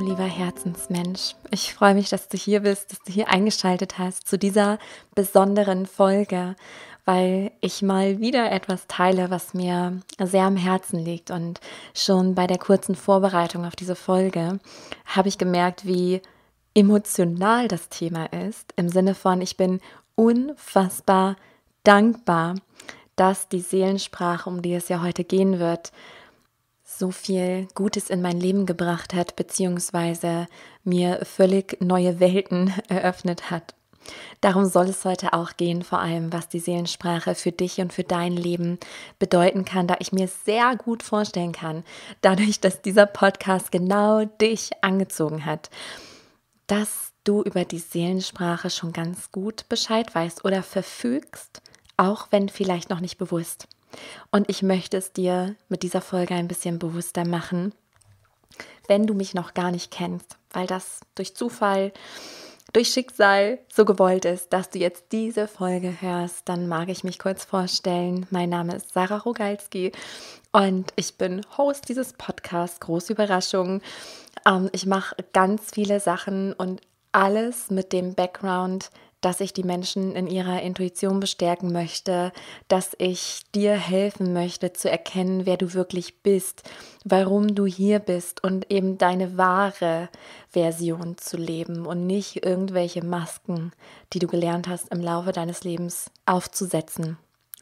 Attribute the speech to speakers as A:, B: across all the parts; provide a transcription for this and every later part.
A: lieber Herzensmensch. Ich freue mich, dass du hier bist, dass du hier eingeschaltet hast zu dieser besonderen Folge, weil ich mal wieder etwas teile, was mir sehr am Herzen liegt. Und schon bei der kurzen Vorbereitung auf diese Folge habe ich gemerkt, wie emotional das Thema ist, im Sinne von, ich bin unfassbar dankbar, dass die Seelensprache, um die es ja heute gehen wird, so viel Gutes in mein Leben gebracht hat, beziehungsweise mir völlig neue Welten eröffnet hat. Darum soll es heute auch gehen, vor allem was die Seelensprache für dich und für dein Leben bedeuten kann, da ich mir sehr gut vorstellen kann, dadurch, dass dieser Podcast genau dich angezogen hat, dass du über die Seelensprache schon ganz gut Bescheid weißt oder verfügst, auch wenn vielleicht noch nicht bewusst. Und ich möchte es dir mit dieser Folge ein bisschen bewusster machen, wenn du mich noch gar nicht kennst, weil das durch Zufall, durch Schicksal so gewollt ist, dass du jetzt diese Folge hörst, dann mag ich mich kurz vorstellen. Mein Name ist Sarah Rogalski und ich bin Host dieses Podcasts. Große Überraschung. Ähm, ich mache ganz viele Sachen und alles mit dem Background, dass ich die Menschen in ihrer Intuition bestärken möchte, dass ich dir helfen möchte zu erkennen, wer du wirklich bist, warum du hier bist und eben deine wahre Version zu leben und nicht irgendwelche Masken, die du gelernt hast im Laufe deines Lebens aufzusetzen,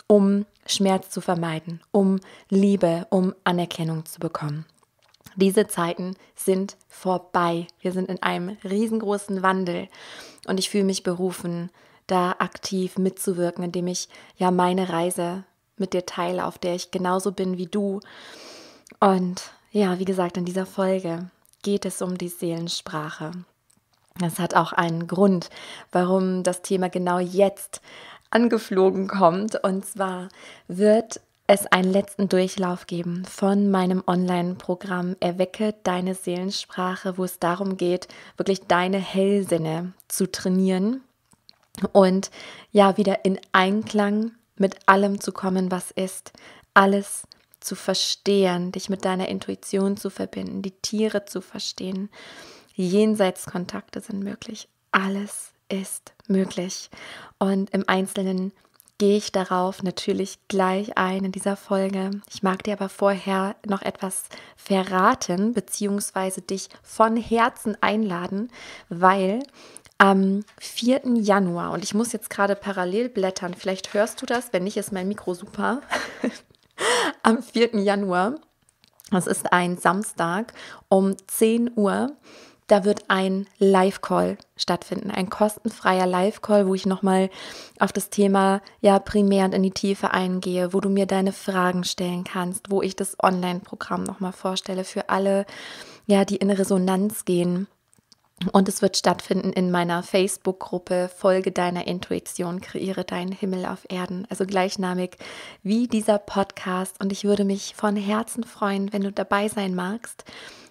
A: um Schmerz zu vermeiden, um Liebe, um Anerkennung zu bekommen diese Zeiten sind vorbei. Wir sind in einem riesengroßen Wandel und ich fühle mich berufen, da aktiv mitzuwirken, indem ich ja meine Reise mit dir teile, auf der ich genauso bin wie du. Und ja, wie gesagt, in dieser Folge geht es um die Seelensprache. Das hat auch einen Grund, warum das Thema genau jetzt angeflogen kommt. Und zwar wird es einen letzten Durchlauf geben von meinem Online-Programm Erwecke deine Seelensprache, wo es darum geht, wirklich deine Hellsinne zu trainieren und ja, wieder in Einklang mit allem zu kommen, was ist, alles zu verstehen, dich mit deiner Intuition zu verbinden, die Tiere zu verstehen. Jenseitskontakte sind möglich. Alles ist möglich. Und im Einzelnen gehe ich darauf natürlich gleich ein in dieser Folge. Ich mag dir aber vorher noch etwas verraten, beziehungsweise dich von Herzen einladen, weil am 4. Januar, und ich muss jetzt gerade parallel blättern, vielleicht hörst du das, wenn nicht, ist mein Mikro super. am 4. Januar, das ist ein Samstag um 10 Uhr, da wird ein Live-Call stattfinden, ein kostenfreier Live-Call, wo ich nochmal auf das Thema ja primär und in die Tiefe eingehe, wo du mir deine Fragen stellen kannst, wo ich das Online-Programm nochmal vorstelle für alle, ja, die in Resonanz gehen. Und es wird stattfinden in meiner Facebook-Gruppe Folge deiner Intuition, kreiere deinen Himmel auf Erden. Also gleichnamig wie dieser Podcast. Und ich würde mich von Herzen freuen, wenn du dabei sein magst.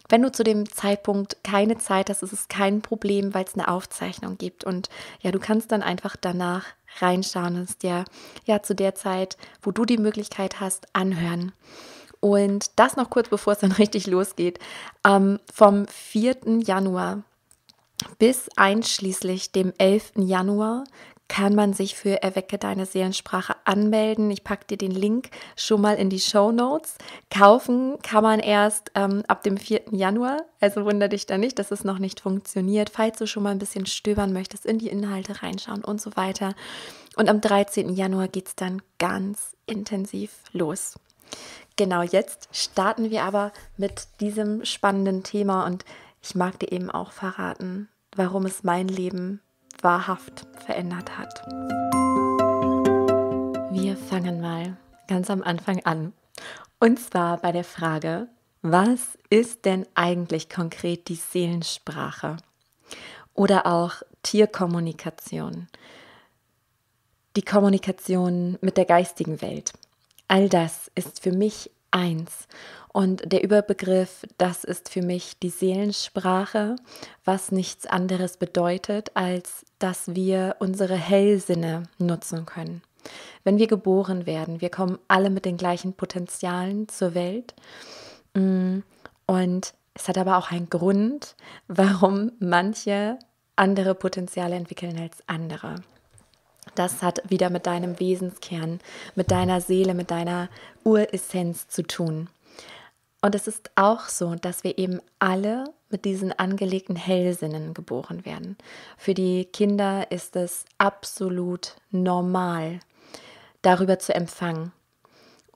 A: Wenn du zu dem Zeitpunkt keine Zeit hast, ist es kein Problem, weil es eine Aufzeichnung gibt. Und ja, du kannst dann einfach danach reinschauen und es dir ja zu der Zeit, wo du die Möglichkeit hast, anhören. Und das noch kurz, bevor es dann richtig losgeht. Ähm, vom 4. Januar bis einschließlich dem 11. Januar kann man sich für Erwecke deine Seelensprache anmelden. Ich packe dir den Link schon mal in die Show Notes. Kaufen kann man erst ähm, ab dem 4. Januar, also wundere dich da nicht, dass es noch nicht funktioniert. Falls du schon mal ein bisschen stöbern möchtest, in die Inhalte reinschauen und so weiter. Und am 13. Januar geht es dann ganz intensiv los. Genau jetzt starten wir aber mit diesem spannenden Thema und ich mag dir eben auch verraten, warum es mein Leben wahrhaft verändert hat. Wir fangen mal ganz am Anfang an. Und zwar bei der Frage, was ist denn eigentlich konkret die Seelensprache? Oder auch Tierkommunikation. Die Kommunikation mit der geistigen Welt. All das ist für mich eins. Und der Überbegriff, das ist für mich die Seelensprache, was nichts anderes bedeutet, als dass wir unsere Hellsinne nutzen können. Wenn wir geboren werden, wir kommen alle mit den gleichen Potenzialen zur Welt. Mm, und es hat aber auch einen Grund, warum manche andere Potenziale entwickeln als andere. Das hat wieder mit deinem Wesenskern, mit deiner Seele, mit deiner Uressenz zu tun. Und es ist auch so, dass wir eben alle mit diesen angelegten Hellsinnen geboren werden. Für die Kinder ist es absolut normal, darüber zu empfangen.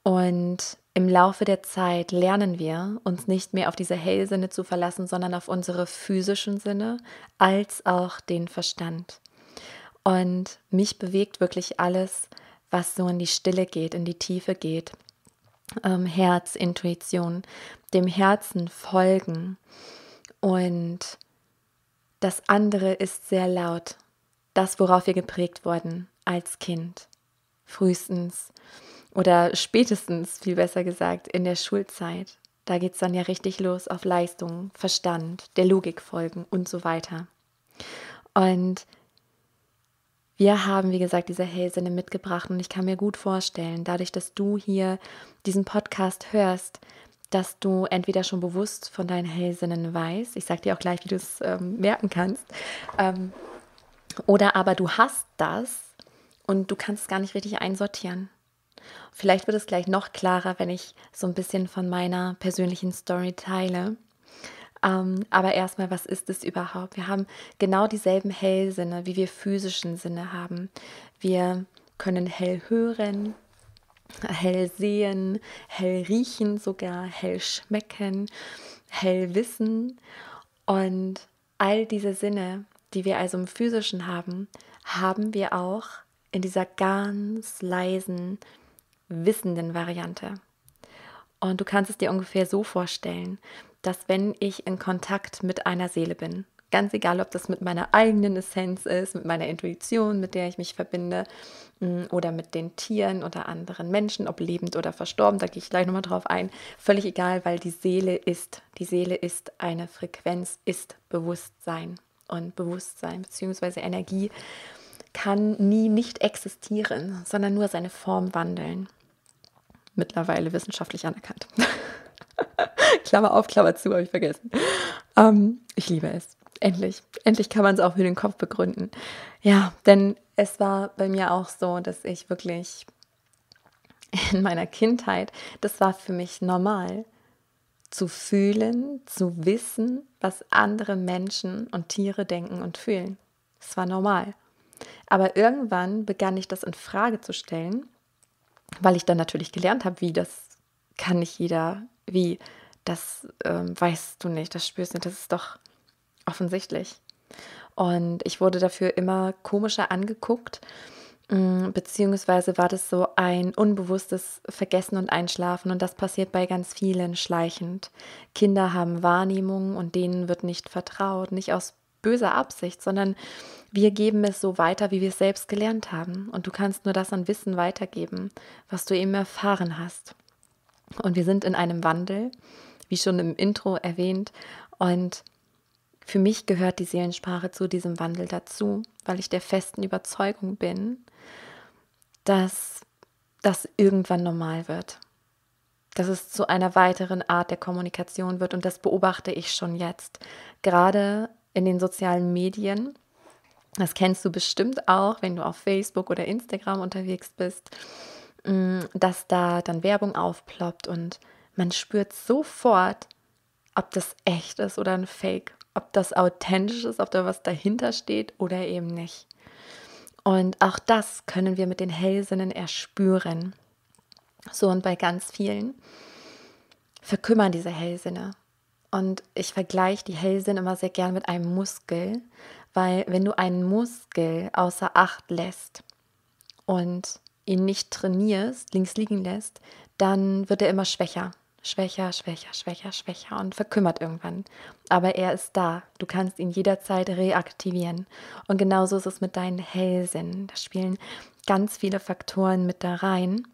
A: Und im Laufe der Zeit lernen wir, uns nicht mehr auf diese Hellsinne zu verlassen, sondern auf unsere physischen Sinne als auch den Verstand. Und mich bewegt wirklich alles, was so in die Stille geht, in die Tiefe geht ähm, Intuition, dem Herzen folgen. Und das andere ist sehr laut. Das, worauf wir geprägt wurden als Kind. Frühestens oder spätestens, viel besser gesagt, in der Schulzeit. Da geht es dann ja richtig los auf Leistung, Verstand, der Logik folgen und so weiter. Und wir haben, wie gesagt, diese Hellsinne mitgebracht und ich kann mir gut vorstellen, dadurch, dass du hier diesen Podcast hörst, dass du entweder schon bewusst von deinen Hellsinnen weißt, ich sage dir auch gleich, wie du es ähm, merken kannst, ähm, oder aber du hast das und du kannst es gar nicht richtig einsortieren. Vielleicht wird es gleich noch klarer, wenn ich so ein bisschen von meiner persönlichen Story teile. Ähm, aber erstmal, was ist es überhaupt? Wir haben genau dieselben Hellsinne, wie wir physischen Sinne haben. Wir können hell hören, hell sehen, hell riechen sogar, hell schmecken, hell wissen. Und all diese Sinne, die wir also im physischen haben, haben wir auch in dieser ganz leisen, wissenden Variante. Und du kannst es dir ungefähr so vorstellen, dass wenn ich in Kontakt mit einer Seele bin, ganz egal, ob das mit meiner eigenen Essenz ist, mit meiner Intuition, mit der ich mich verbinde mm, oder mit den Tieren oder anderen Menschen, ob lebend oder verstorben, da gehe ich gleich nochmal drauf ein, völlig egal, weil die Seele ist, die Seele ist eine Frequenz, ist Bewusstsein und Bewusstsein bzw. Energie kann nie nicht existieren, sondern nur seine Form wandeln. Mittlerweile wissenschaftlich anerkannt. Klammer auf, Klammer zu, habe ich vergessen. Ähm, ich liebe es. Endlich. Endlich kann man es auch für den Kopf begründen. Ja, denn es war bei mir auch so, dass ich wirklich in meiner Kindheit, das war für mich normal, zu fühlen, zu wissen, was andere Menschen und Tiere denken und fühlen. Es war normal. Aber irgendwann begann ich das in Frage zu stellen, weil ich dann natürlich gelernt habe, wie das kann nicht jeder, wie das ähm, weißt du nicht, das spürst du nicht, das ist doch offensichtlich. Und ich wurde dafür immer komischer angeguckt, mm, beziehungsweise war das so ein unbewusstes Vergessen und Einschlafen und das passiert bei ganz vielen schleichend. Kinder haben Wahrnehmungen und denen wird nicht vertraut, nicht aus böser Absicht, sondern wir geben es so weiter, wie wir es selbst gelernt haben. Und du kannst nur das an Wissen weitergeben, was du eben erfahren hast. Und wir sind in einem Wandel wie schon im Intro erwähnt. Und für mich gehört die Seelensprache zu diesem Wandel dazu, weil ich der festen Überzeugung bin, dass das irgendwann normal wird. Dass es zu einer weiteren Art der Kommunikation wird und das beobachte ich schon jetzt. Gerade in den sozialen Medien. Das kennst du bestimmt auch, wenn du auf Facebook oder Instagram unterwegs bist, mm, dass da dann Werbung aufploppt und man spürt sofort, ob das echt ist oder ein Fake, ob das authentisch ist, ob da was dahinter steht oder eben nicht. Und auch das können wir mit den Hellsinnen erspüren. So und bei ganz vielen verkümmern diese Hellsinne. Und ich vergleiche die Hellsinn immer sehr gern mit einem Muskel, weil wenn du einen Muskel außer Acht lässt und ihn nicht trainierst, links liegen lässt, dann wird er immer schwächer schwächer, schwächer, schwächer, schwächer und verkümmert irgendwann. Aber er ist da. Du kannst ihn jederzeit reaktivieren. Und genauso ist es mit deinen Hellsinnen. Da spielen ganz viele Faktoren mit da rein.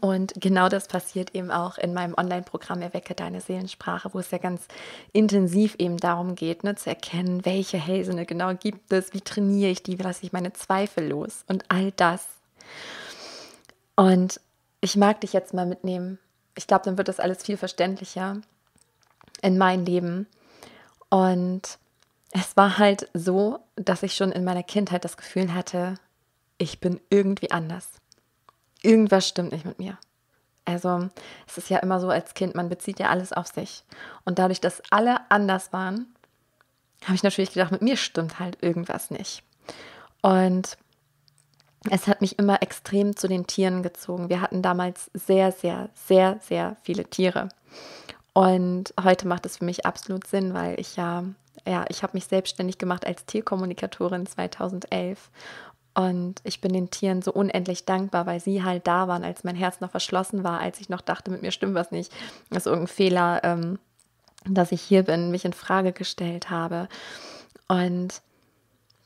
A: Und genau das passiert eben auch in meinem Online-Programm Erwecke deine Seelensprache, wo es ja ganz intensiv eben darum geht, ne, zu erkennen, welche Hellsinne genau gibt es, wie trainiere ich die, wie lasse ich meine Zweifel los und all das. Und ich mag dich jetzt mal mitnehmen ich glaube, dann wird das alles viel verständlicher in mein Leben. Und es war halt so, dass ich schon in meiner Kindheit das Gefühl hatte, ich bin irgendwie anders. Irgendwas stimmt nicht mit mir. Also es ist ja immer so als Kind, man bezieht ja alles auf sich. Und dadurch, dass alle anders waren, habe ich natürlich gedacht, mit mir stimmt halt irgendwas nicht. Und es hat mich immer extrem zu den Tieren gezogen. Wir hatten damals sehr, sehr, sehr, sehr viele Tiere. Und heute macht es für mich absolut Sinn, weil ich ja, ja, ich habe mich selbstständig gemacht als Tierkommunikatorin 2011. Und ich bin den Tieren so unendlich dankbar, weil sie halt da waren, als mein Herz noch verschlossen war, als ich noch dachte, mit mir stimmt was nicht, ist irgendein Fehler, ähm, dass ich hier bin, mich in Frage gestellt habe. Und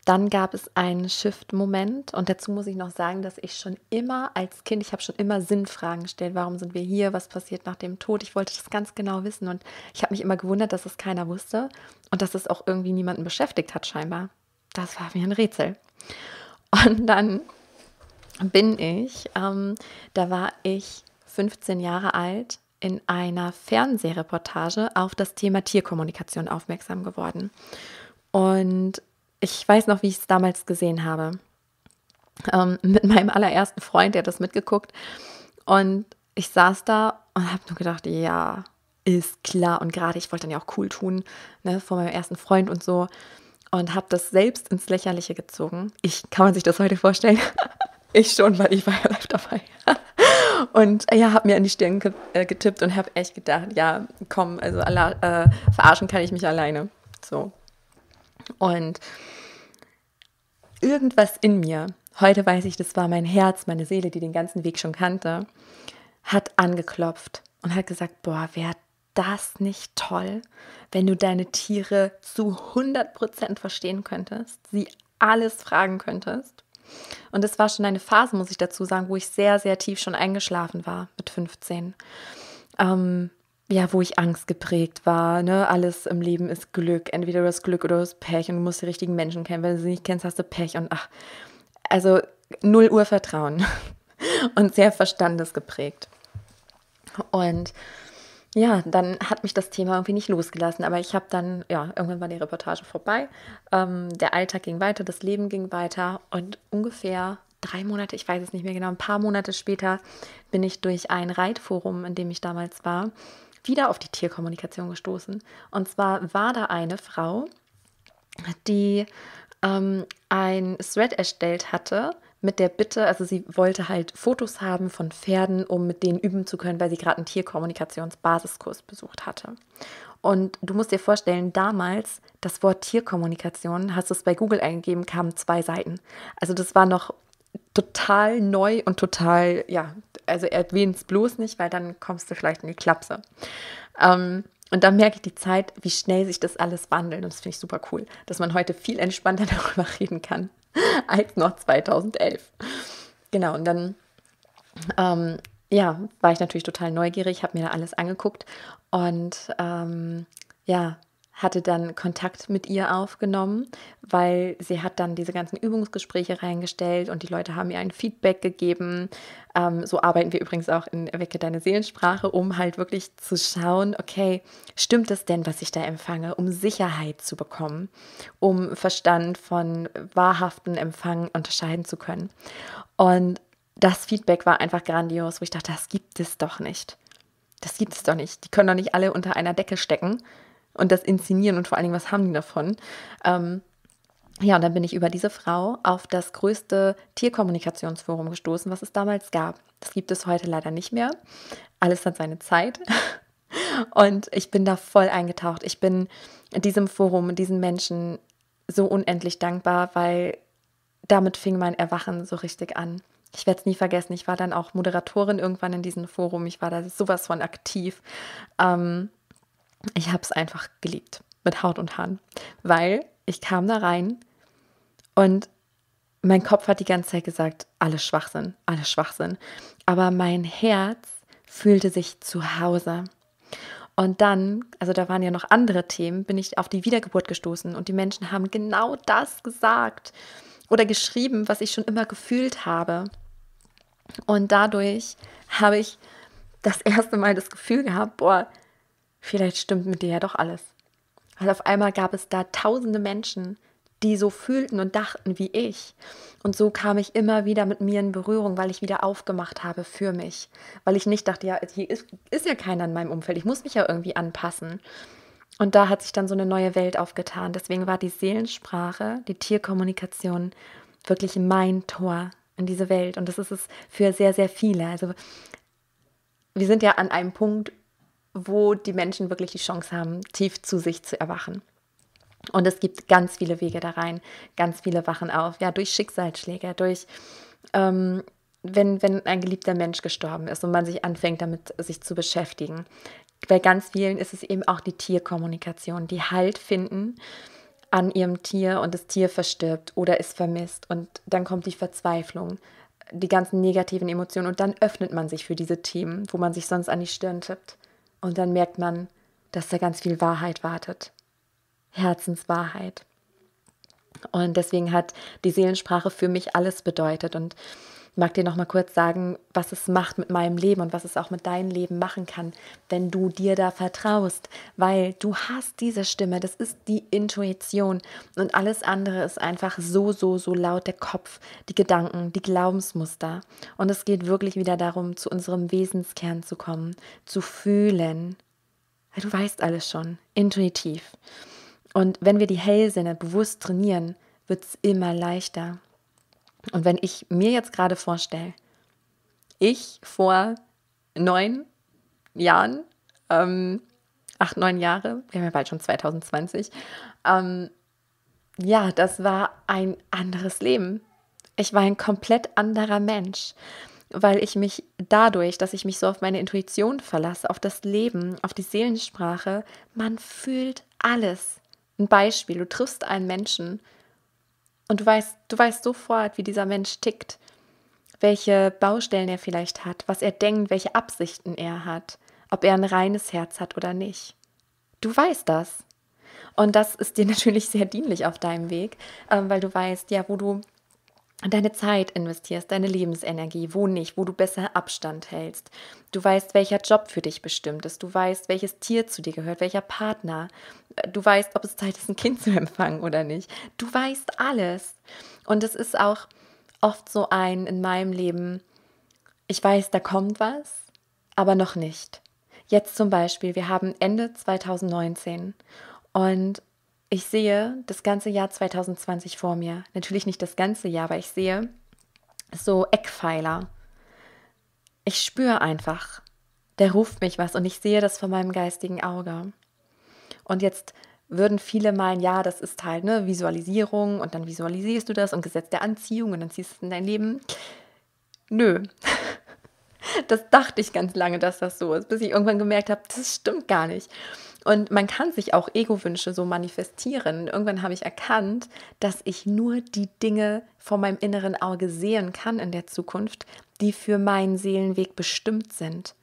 A: dann gab es einen Shift-Moment und dazu muss ich noch sagen, dass ich schon immer als Kind, ich habe schon immer Sinnfragen gestellt, warum sind wir hier, was passiert nach dem Tod. Ich wollte das ganz genau wissen und ich habe mich immer gewundert, dass es keiner wusste und dass es auch irgendwie niemanden beschäftigt hat scheinbar. Das war mir ein Rätsel. Und dann bin ich, ähm, da war ich 15 Jahre alt, in einer Fernsehreportage auf das Thema Tierkommunikation aufmerksam geworden. Und ich weiß noch, wie ich es damals gesehen habe. Ähm, mit meinem allerersten Freund, der hat das mitgeguckt. Und ich saß da und habe nur gedacht, ja, ist klar. Und gerade ich wollte dann ja auch cool tun, ne, vor meinem ersten Freund und so. Und habe das selbst ins Lächerliche gezogen. Ich kann man sich das heute vorstellen. ich schon, weil ich war ja live dabei. und äh, ja, habe mir an die Stirn äh, getippt und habe echt gedacht, ja, komm, also äh, verarschen kann ich mich alleine. So, und irgendwas in mir, heute weiß ich, das war mein Herz, meine Seele, die den ganzen Weg schon kannte, hat angeklopft und hat gesagt, boah, wer das nicht toll, wenn du deine Tiere zu 100% verstehen könntest, sie alles fragen könntest. Und es war schon eine Phase, muss ich dazu sagen, wo ich sehr, sehr tief schon eingeschlafen war mit 15. Ähm, ja, wo ich Angst geprägt war. Ne? Alles im Leben ist Glück. Entweder du hast Glück oder du hast Pech und du musst die richtigen Menschen kennen. Wenn du sie nicht kennst, hast du Pech und ach. Also null Uhr Vertrauen und sehr verstandesgeprägt. Und ja, dann hat mich das Thema irgendwie nicht losgelassen. Aber ich habe dann, ja, irgendwann war die Reportage vorbei. Ähm, der Alltag ging weiter, das Leben ging weiter. Und ungefähr drei Monate, ich weiß es nicht mehr genau, ein paar Monate später bin ich durch ein Reitforum, in dem ich damals war, wieder auf die Tierkommunikation gestoßen. Und zwar war da eine Frau, die ähm, ein Thread erstellt hatte mit der Bitte, also sie wollte halt Fotos haben von Pferden, um mit denen üben zu können, weil sie gerade einen Tierkommunikationsbasiskurs besucht hatte. Und du musst dir vorstellen, damals das Wort Tierkommunikation, hast du es bei Google eingegeben, kamen zwei Seiten. Also das war noch total neu und total, ja, also erwähnt es bloß nicht, weil dann kommst du vielleicht in die Klapse. Ähm, und dann merke ich die Zeit, wie schnell sich das alles wandelt. Und das finde ich super cool, dass man heute viel entspannter darüber reden kann als noch 2011. Genau, und dann ähm, ja, war ich natürlich total neugierig, habe mir da alles angeguckt und ähm, ja, hatte dann Kontakt mit ihr aufgenommen, weil sie hat dann diese ganzen Übungsgespräche reingestellt und die Leute haben ihr ein Feedback gegeben. Ähm, so arbeiten wir übrigens auch in Wecke deine Seelensprache, um halt wirklich zu schauen, okay, stimmt das denn, was ich da empfange, um Sicherheit zu bekommen, um Verstand von wahrhaften Empfang unterscheiden zu können. Und das Feedback war einfach grandios, wo ich dachte, das gibt es doch nicht. Das gibt es doch nicht. Die können doch nicht alle unter einer Decke stecken und das Inszenieren und vor allen Dingen, was haben die davon? Ähm, ja, und dann bin ich über diese Frau auf das größte Tierkommunikationsforum gestoßen, was es damals gab. Das gibt es heute leider nicht mehr. Alles hat seine Zeit. Und ich bin da voll eingetaucht. Ich bin diesem Forum, diesen Menschen so unendlich dankbar, weil damit fing mein Erwachen so richtig an. Ich werde es nie vergessen. Ich war dann auch Moderatorin irgendwann in diesem Forum. Ich war da sowas von aktiv. Ähm, ich habe es einfach geliebt mit Haut und Haaren, weil ich kam da rein und mein Kopf hat die ganze Zeit gesagt, alles Schwachsinn, alles Schwachsinn. Aber mein Herz fühlte sich zu Hause. Und dann, also da waren ja noch andere Themen, bin ich auf die Wiedergeburt gestoßen und die Menschen haben genau das gesagt oder geschrieben, was ich schon immer gefühlt habe. Und dadurch habe ich das erste Mal das Gefühl gehabt, boah, vielleicht stimmt mit dir ja doch alles. Weil auf einmal gab es da tausende Menschen, die so fühlten und dachten wie ich. Und so kam ich immer wieder mit mir in Berührung, weil ich wieder aufgemacht habe für mich. Weil ich nicht dachte, ja, hier ist, ist ja keiner in meinem Umfeld, ich muss mich ja irgendwie anpassen. Und da hat sich dann so eine neue Welt aufgetan. Deswegen war die Seelensprache, die Tierkommunikation wirklich mein Tor in diese Welt. Und das ist es für sehr, sehr viele. Also wir sind ja an einem Punkt, wo die Menschen wirklich die Chance haben, tief zu sich zu erwachen. Und es gibt ganz viele Wege da rein, ganz viele wachen auf, ja, durch Schicksalsschläge, durch, ähm, wenn, wenn ein geliebter Mensch gestorben ist und man sich anfängt, damit sich zu beschäftigen. Bei ganz vielen ist es eben auch die Tierkommunikation, die Halt finden an ihrem Tier und das Tier verstirbt oder ist vermisst und dann kommt die Verzweiflung, die ganzen negativen Emotionen und dann öffnet man sich für diese Themen, wo man sich sonst an die Stirn tippt. Und dann merkt man, dass da ganz viel Wahrheit wartet. Herzenswahrheit. Und deswegen hat die Seelensprache für mich alles bedeutet. Und mag dir noch mal kurz sagen, was es macht mit meinem Leben und was es auch mit deinem Leben machen kann, wenn du dir da vertraust, weil du hast diese Stimme, das ist die Intuition und alles andere ist einfach so, so, so laut der Kopf, die Gedanken, die Glaubensmuster. Und es geht wirklich wieder darum, zu unserem Wesenskern zu kommen, zu fühlen. Du weißt alles schon, intuitiv. Und wenn wir die Hellsinne bewusst trainieren, wird es immer leichter. Und wenn ich mir jetzt gerade vorstelle, ich vor neun Jahren, ähm, acht, neun Jahre, wir haben ja bald schon 2020, ähm, ja, das war ein anderes Leben. Ich war ein komplett anderer Mensch, weil ich mich dadurch, dass ich mich so auf meine Intuition verlasse, auf das Leben, auf die Seelensprache, man fühlt alles. Ein Beispiel, du triffst einen Menschen und du weißt, du weißt sofort, wie dieser Mensch tickt, welche Baustellen er vielleicht hat, was er denkt, welche Absichten er hat, ob er ein reines Herz hat oder nicht. Du weißt das. Und das ist dir natürlich sehr dienlich auf deinem Weg, ähm, weil du weißt, ja, wo du deine Zeit investierst, deine Lebensenergie, wo nicht, wo du besser Abstand hältst. Du weißt, welcher Job für dich bestimmt ist. Du weißt, welches Tier zu dir gehört, welcher Partner. Äh, du weißt, ob es Zeit ist, ein Kind zu empfangen oder nicht. Du weißt alles. Und es ist auch oft so ein in meinem Leben, ich weiß, da kommt was, aber noch nicht. Jetzt zum Beispiel, wir haben Ende 2019 und ich sehe das ganze Jahr 2020 vor mir. Natürlich nicht das ganze Jahr, aber ich sehe so Eckpfeiler. Ich spüre einfach, der ruft mich was und ich sehe das vor meinem geistigen Auge. Und jetzt würden viele meinen, ja, das ist halt eine Visualisierung und dann visualisierst du das und Gesetz der Anziehung und dann ziehst du es in dein Leben. Nö. Das dachte ich ganz lange, dass das so ist, bis ich irgendwann gemerkt habe, das stimmt gar nicht. Und man kann sich auch Ego-Wünsche so manifestieren. Irgendwann habe ich erkannt, dass ich nur die Dinge vor meinem inneren Auge sehen kann in der Zukunft, die für meinen Seelenweg bestimmt sind.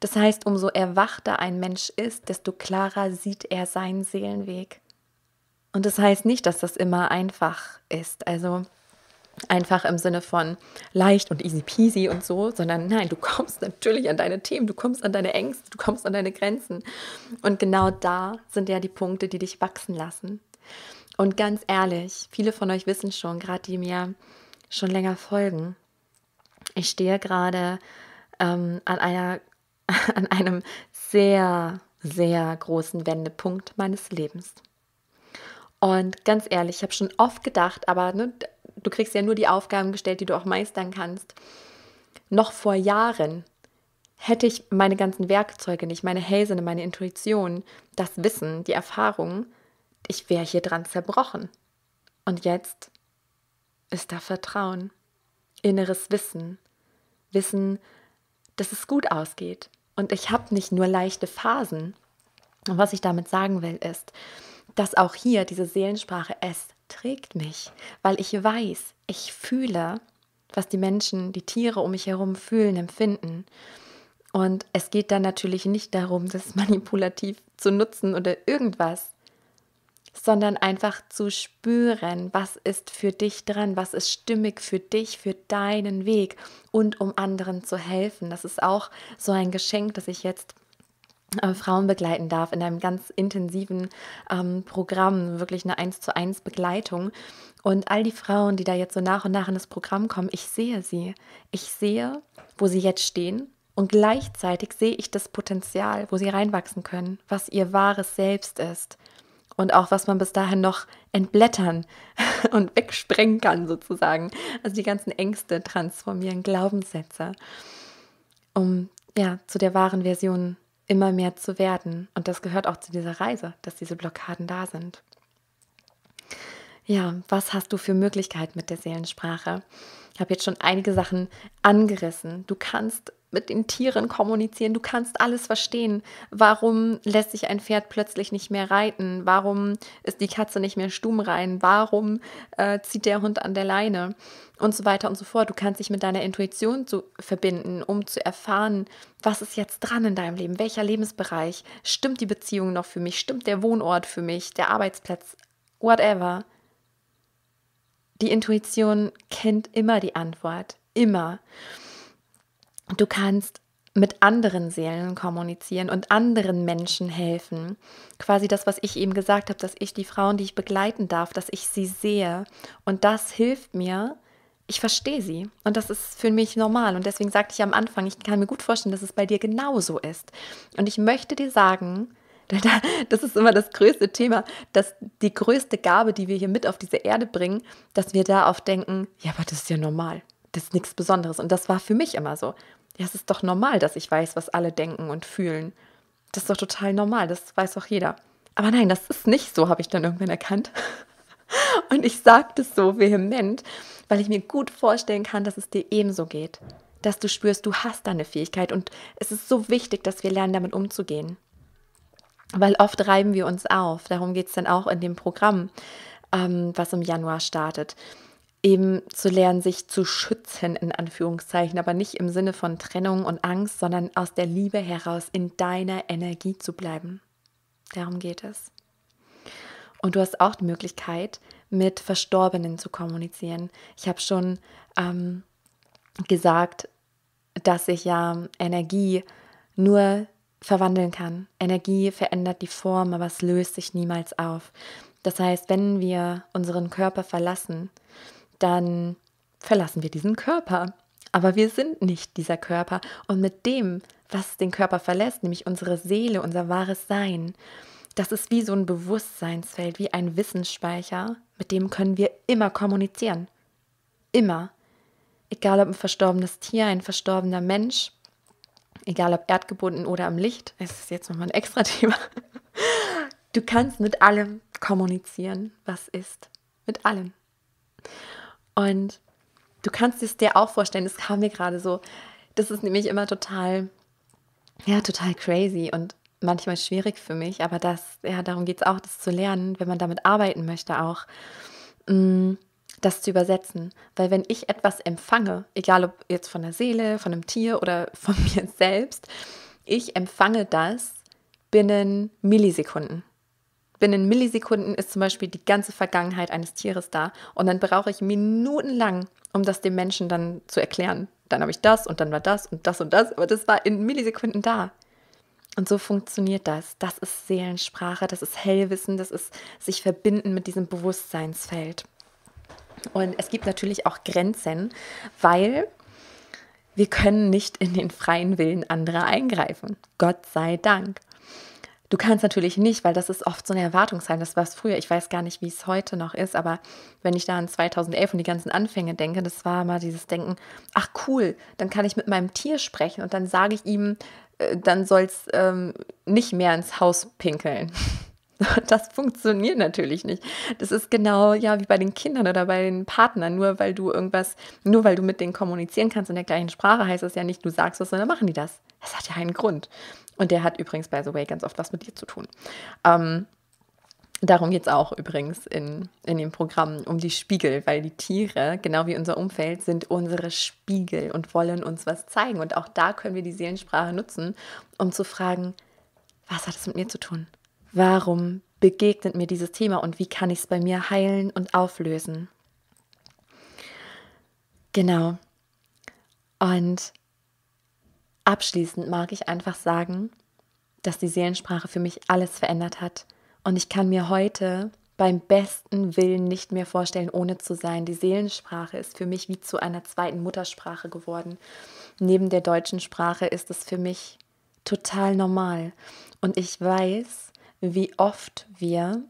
A: Das heißt, umso erwachter ein Mensch ist, desto klarer sieht er seinen Seelenweg. Und das heißt nicht, dass das immer einfach ist. Also einfach im Sinne von leicht und easy peasy und so, sondern nein, du kommst natürlich an deine Themen, du kommst an deine Ängste, du kommst an deine Grenzen. Und genau da sind ja die Punkte, die dich wachsen lassen. Und ganz ehrlich, viele von euch wissen schon, gerade die mir schon länger folgen, ich stehe gerade ähm, an, einer, an einem sehr, sehr großen Wendepunkt meines Lebens. Und ganz ehrlich, ich habe schon oft gedacht, aber ne, du kriegst ja nur die Aufgaben gestellt, die du auch meistern kannst. Noch vor Jahren hätte ich meine ganzen Werkzeuge nicht, meine Hellsinne, meine Intuition, das Wissen, die Erfahrung, ich wäre hier dran zerbrochen. Und jetzt ist da Vertrauen, inneres Wissen, Wissen, dass es gut ausgeht. Und ich habe nicht nur leichte Phasen. Und was ich damit sagen will, ist, dass auch hier diese Seelensprache es trägt mich, weil ich weiß, ich fühle, was die Menschen, die Tiere um mich herum fühlen, empfinden. Und es geht dann natürlich nicht darum, das manipulativ zu nutzen oder irgendwas, sondern einfach zu spüren, was ist für dich dran, was ist stimmig für dich, für deinen Weg und um anderen zu helfen. Das ist auch so ein Geschenk, das ich jetzt äh, Frauen begleiten darf in einem ganz intensiven ähm, Programm, wirklich eine 1 zu 1 Begleitung. Und all die Frauen, die da jetzt so nach und nach in das Programm kommen, ich sehe sie. Ich sehe, wo sie jetzt stehen. Und gleichzeitig sehe ich das Potenzial, wo sie reinwachsen können, was ihr wahres Selbst ist. Und auch, was man bis dahin noch entblättern und wegsprengen kann, sozusagen. Also die ganzen Ängste transformieren, Glaubenssätze, um ja zu der wahren Version zu immer mehr zu werden. Und das gehört auch zu dieser Reise, dass diese Blockaden da sind. Ja, was hast du für Möglichkeiten mit der Seelensprache? Ich habe jetzt schon einige Sachen angerissen. Du kannst mit den Tieren kommunizieren, du kannst alles verstehen. Warum lässt sich ein Pferd plötzlich nicht mehr reiten? Warum ist die Katze nicht mehr stumm rein? Warum äh, zieht der Hund an der Leine? Und so weiter und so fort. Du kannst dich mit deiner Intuition zu, verbinden, um zu erfahren, was ist jetzt dran in deinem Leben? Welcher Lebensbereich? Stimmt die Beziehung noch für mich? Stimmt der Wohnort für mich? Der Arbeitsplatz? Whatever. Die Intuition kennt immer die Antwort. Immer. Du kannst mit anderen Seelen kommunizieren und anderen Menschen helfen. Quasi das, was ich eben gesagt habe, dass ich die Frauen, die ich begleiten darf, dass ich sie sehe. Und das hilft mir. Ich verstehe sie und das ist für mich normal. Und deswegen sagte ich am Anfang, ich kann mir gut vorstellen, dass es bei dir genauso ist. Und ich möchte dir sagen, das ist immer das größte Thema, dass die größte Gabe, die wir hier mit auf diese Erde bringen, dass wir da oft denken, ja, aber das ist ja normal das ist nichts Besonderes. Und das war für mich immer so ja, es ist doch normal, dass ich weiß, was alle denken und fühlen. Das ist doch total normal, das weiß doch jeder. Aber nein, das ist nicht so, habe ich dann irgendwann erkannt. Und ich sage das so vehement, weil ich mir gut vorstellen kann, dass es dir ebenso geht. Dass du spürst, du hast da eine Fähigkeit und es ist so wichtig, dass wir lernen, damit umzugehen. Weil oft reiben wir uns auf. Darum geht es dann auch in dem Programm, ähm, was im Januar startet eben zu lernen, sich zu schützen, in Anführungszeichen, aber nicht im Sinne von Trennung und Angst, sondern aus der Liebe heraus in deiner Energie zu bleiben. Darum geht es. Und du hast auch die Möglichkeit, mit Verstorbenen zu kommunizieren. Ich habe schon ähm, gesagt, dass ich ja Energie nur verwandeln kann. Energie verändert die Form, aber es löst sich niemals auf. Das heißt, wenn wir unseren Körper verlassen, dann verlassen wir diesen Körper. Aber wir sind nicht dieser Körper. Und mit dem, was den Körper verlässt, nämlich unsere Seele, unser wahres Sein, das ist wie so ein Bewusstseinsfeld, wie ein Wissensspeicher, mit dem können wir immer kommunizieren. Immer. Egal ob ein verstorbenes Tier, ein verstorbener Mensch, egal ob erdgebunden oder am Licht, es ist jetzt nochmal ein extra Thema. Du kannst mit allem kommunizieren, was ist. Mit allem. Und du kannst es dir auch vorstellen, das kam mir gerade so. Das ist nämlich immer total, ja, total crazy und manchmal schwierig für mich, aber das, ja, darum geht es auch, das zu lernen, wenn man damit arbeiten möchte, auch mm, das zu übersetzen. Weil wenn ich etwas empfange, egal ob jetzt von der Seele, von einem Tier oder von mir selbst, ich empfange das binnen Millisekunden. Binnen Millisekunden ist zum Beispiel die ganze Vergangenheit eines Tieres da und dann brauche ich minutenlang, um das dem Menschen dann zu erklären. Dann habe ich das und dann war das und das und das, aber das war in Millisekunden da. Und so funktioniert das. Das ist Seelensprache, das ist Hellwissen, das ist sich verbinden mit diesem Bewusstseinsfeld. Und es gibt natürlich auch Grenzen, weil wir können nicht in den freien Willen anderer eingreifen. Gott sei Dank. Du kannst natürlich nicht, weil das ist oft so eine Erwartungshaltung. Das war es früher. Ich weiß gar nicht, wie es heute noch ist, aber wenn ich da an 2011 und die ganzen Anfänge denke, das war mal dieses Denken, ach cool, dann kann ich mit meinem Tier sprechen und dann sage ich ihm, äh, dann soll es ähm, nicht mehr ins Haus pinkeln. Das funktioniert natürlich nicht. Das ist genau ja wie bei den Kindern oder bei den Partnern. Nur weil du irgendwas, nur weil du mit denen kommunizieren kannst in der gleichen Sprache, heißt das ja nicht, du sagst was, sondern machen die das. Das hat ja einen Grund. Und der hat übrigens, by the way, ganz oft was mit dir zu tun. Ähm, Darum geht es auch übrigens in, in dem Programm um die Spiegel, weil die Tiere, genau wie unser Umfeld, sind unsere Spiegel und wollen uns was zeigen. Und auch da können wir die Seelensprache nutzen, um zu fragen, was hat es mit mir zu tun? Warum begegnet mir dieses Thema und wie kann ich es bei mir heilen und auflösen? Genau. Und Abschließend mag ich einfach sagen, dass die Seelensprache für mich alles verändert hat. Und ich kann mir heute beim besten Willen nicht mehr vorstellen, ohne zu sein. Die Seelensprache ist für mich wie zu einer zweiten Muttersprache geworden. Neben der deutschen Sprache ist es für mich total normal. Und ich weiß, wie oft wir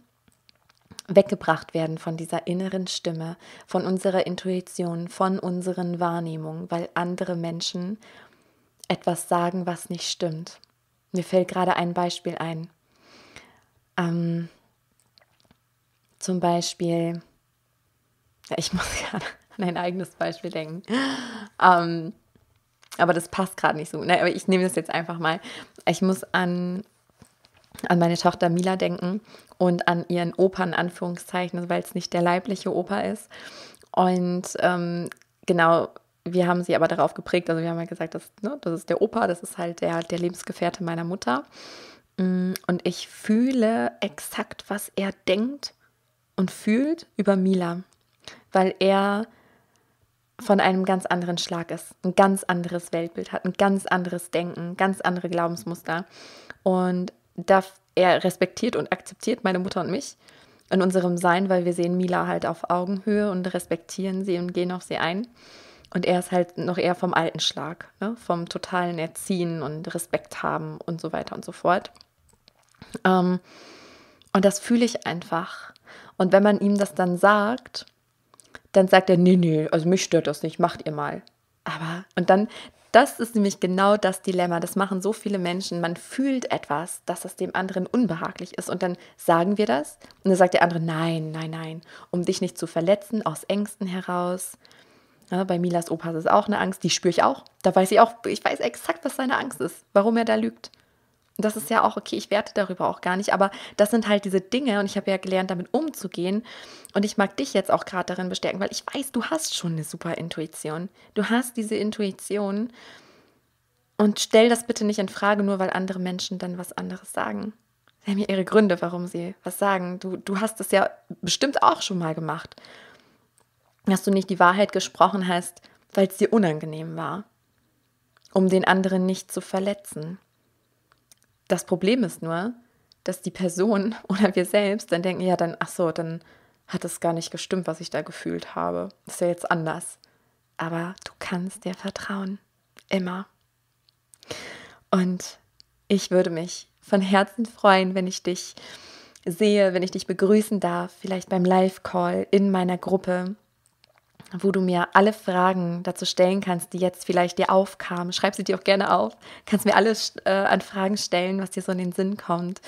A: weggebracht werden von dieser inneren Stimme, von unserer Intuition, von unseren Wahrnehmungen, weil andere Menschen etwas sagen, was nicht stimmt. Mir fällt gerade ein Beispiel ein. Ähm, zum Beispiel, ich muss gerade an ein eigenes Beispiel denken. Ähm, aber das passt gerade nicht so. Ne, aber ich nehme das jetzt einfach mal. Ich muss an, an meine Tochter Mila denken und an ihren Opa in Anführungszeichen, also weil es nicht der leibliche Opa ist. Und ähm, genau, wir haben sie aber darauf geprägt. Also wir haben ja gesagt, das, ne, das ist der Opa, das ist halt der, der Lebensgefährte meiner Mutter. Mm, und ich fühle exakt, was er denkt und fühlt über Mila, weil er von einem ganz anderen Schlag ist, ein ganz anderes Weltbild hat, ein ganz anderes Denken, ganz andere Glaubensmuster. Und darf, er respektiert und akzeptiert meine Mutter und mich in unserem Sein, weil wir sehen Mila halt auf Augenhöhe und respektieren sie und gehen auf sie ein. Und er ist halt noch eher vom alten Schlag, ne? vom totalen Erziehen und Respekt haben und so weiter und so fort. Ähm, und das fühle ich einfach. Und wenn man ihm das dann sagt, dann sagt er, nee, nee, also mich stört das nicht, macht ihr mal. Aber, und dann, das ist nämlich genau das Dilemma, das machen so viele Menschen. Man fühlt etwas, dass es dem anderen unbehaglich ist. Und dann sagen wir das. Und dann sagt der andere, nein, nein, nein, um dich nicht zu verletzen, aus Ängsten heraus. Ja, ne, bei Milas Opa ist es auch eine Angst, die spüre ich auch. Da weiß ich auch, ich weiß exakt, was seine Angst ist, warum er da lügt. Und das ist ja auch okay, ich werte darüber auch gar nicht, aber das sind halt diese Dinge und ich habe ja gelernt, damit umzugehen. Und ich mag dich jetzt auch gerade darin bestärken, weil ich weiß, du hast schon eine super Intuition. Du hast diese Intuition und stell das bitte nicht in Frage, nur weil andere Menschen dann was anderes sagen. Sie haben ja ihre Gründe, warum sie was sagen. Du, du hast das ja bestimmt auch schon mal gemacht dass du nicht die Wahrheit gesprochen hast, weil es dir unangenehm war, um den anderen nicht zu verletzen. Das Problem ist nur, dass die Person oder wir selbst dann denken, ja, dann, ach so, dann hat es gar nicht gestimmt, was ich da gefühlt habe. Ist ja jetzt anders. Aber du kannst dir vertrauen. Immer. Und ich würde mich von Herzen freuen, wenn ich dich sehe, wenn ich dich begrüßen darf, vielleicht beim Live-Call in meiner Gruppe wo du mir alle Fragen dazu stellen kannst, die jetzt vielleicht dir aufkamen. Schreib sie dir auch gerne auf. Kannst mir alles äh, an Fragen stellen, was dir so in den Sinn kommt.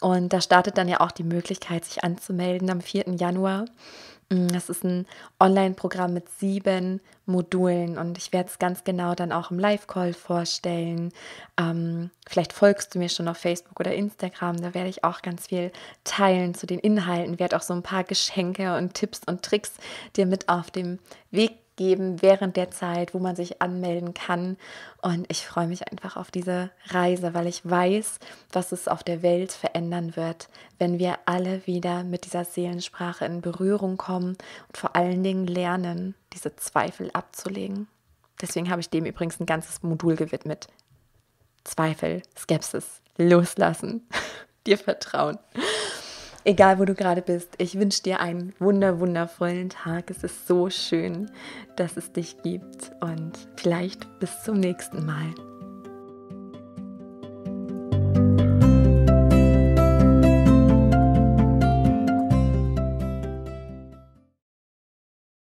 A: Und da startet dann ja auch die Möglichkeit, sich anzumelden am 4. Januar. Mm, das ist ein Online-Programm mit sieben Modulen und ich werde es ganz genau dann auch im Live-Call vorstellen. Ähm, vielleicht folgst du mir schon auf Facebook oder Instagram, da werde ich auch ganz viel teilen zu den Inhalten, werde auch so ein paar Geschenke und Tipps und Tricks dir mit auf dem Weg geben während der Zeit, wo man sich anmelden kann. Und ich freue mich einfach auf diese Reise, weil ich weiß, was es auf der Welt verändern wird, wenn wir alle wieder mit dieser Seelensprache in Berührung kommen und vor allen Dingen lernen, diese Zweifel abzulegen. Deswegen habe ich dem übrigens ein ganzes Modul gewidmet. Zweifel, Skepsis, loslassen, dir vertrauen. Egal, wo du gerade bist, ich wünsche dir einen wunder, wundervollen Tag. Es ist so schön, dass es dich gibt und vielleicht bis zum nächsten Mal.